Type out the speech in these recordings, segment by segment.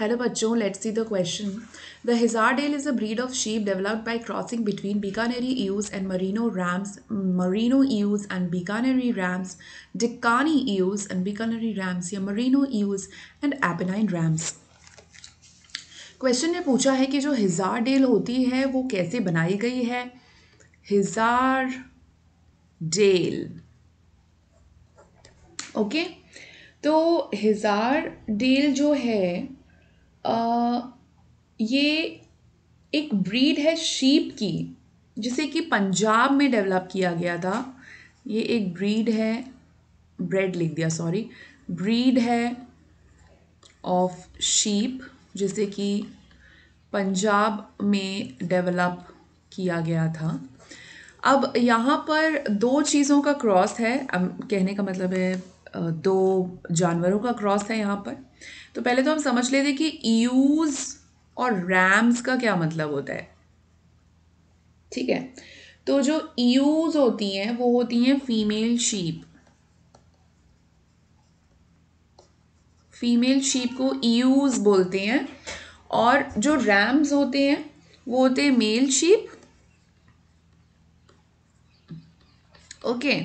Hello बच्चों let's see the question the Hissardale is a breed of sheep developed by crossing between Bikaneri ewes and merino rams merino ewes and Bikaneri rams Bikaneri ewes and Bikaneri rams या merino ewes and Apennine rams question ने पूछा है कि जो हिजार del होती है वो कैसे बनाई गई है हिजार डेल ओके okay? तो हिजार डेल जो है ये एक ब्रीड है शीप की जिसे कि पंजाब में डेवलप किया गया था ये एक ब्रीड है ब्रेड लिख दिया सॉरी ब्रीड है ऑफ शीप जिसे कि पंजाब में डेवलप किया गया था अब यहाँ पर दो चीज़ों का क्रॉस है अब कहने का मतलब है दो जानवरों का क्रॉस है यहाँ पर तो पहले तो हम समझ लेते कि ईयूज़ और रैम्स का क्या मतलब होता है ठीक है तो जो ईयूज होती हैं वो होती हैं फीमेल शीप फीमेल शीप को ईयूज बोलते हैं और जो रैम्स होते हैं वो होते हैं मेल शीप ओके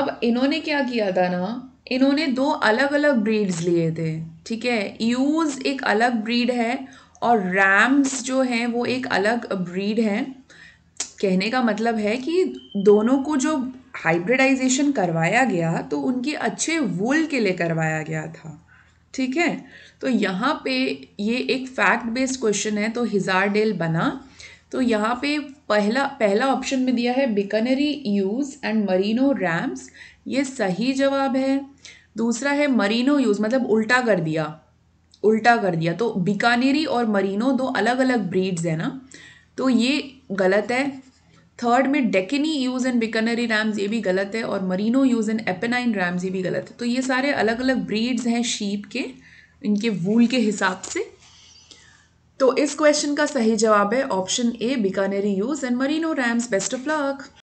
अब इन्होंने क्या किया था ना इन्होंने दो अलग अलग ब्रीड्स लिए थे ठीक है यूज एक अलग ब्रीड है और रैम्स जो हैं वो एक अलग ब्रीड है कहने का मतलब है कि दोनों को जो हाइब्रिडाइजेशन करवाया गया तो उनके अच्छे वूल के लिए करवाया गया था ठीक है तो यहाँ पे ये एक फैक्ट बेस्ड क्वेश्चन है तो हिज़ार डेल बना तो यहाँ पे पहला पहला ऑप्शन में दिया है Bikaneri ewes and merino rams ये सही जवाब है दूसरा है मरीनो यूज़ मतलब उल्टा कर दिया उल्टा कर दिया तो बीकानेरी और मरीनो दो अलग अलग ब्रीड्स है ना तो ये गलत है थर्ड में डेकिनी यूज़ इन बिकनरी रैम्स ये भी गलत है और merino ewes in Apennine rams ये भी गलत है तो ये सारे अलग अलग ब्रीड्स हैं शीप के इनके वूल के हिसाब से तो इस क्वेश्चन का सही जवाब है option A Bikaneri ewes and merino rams best of luck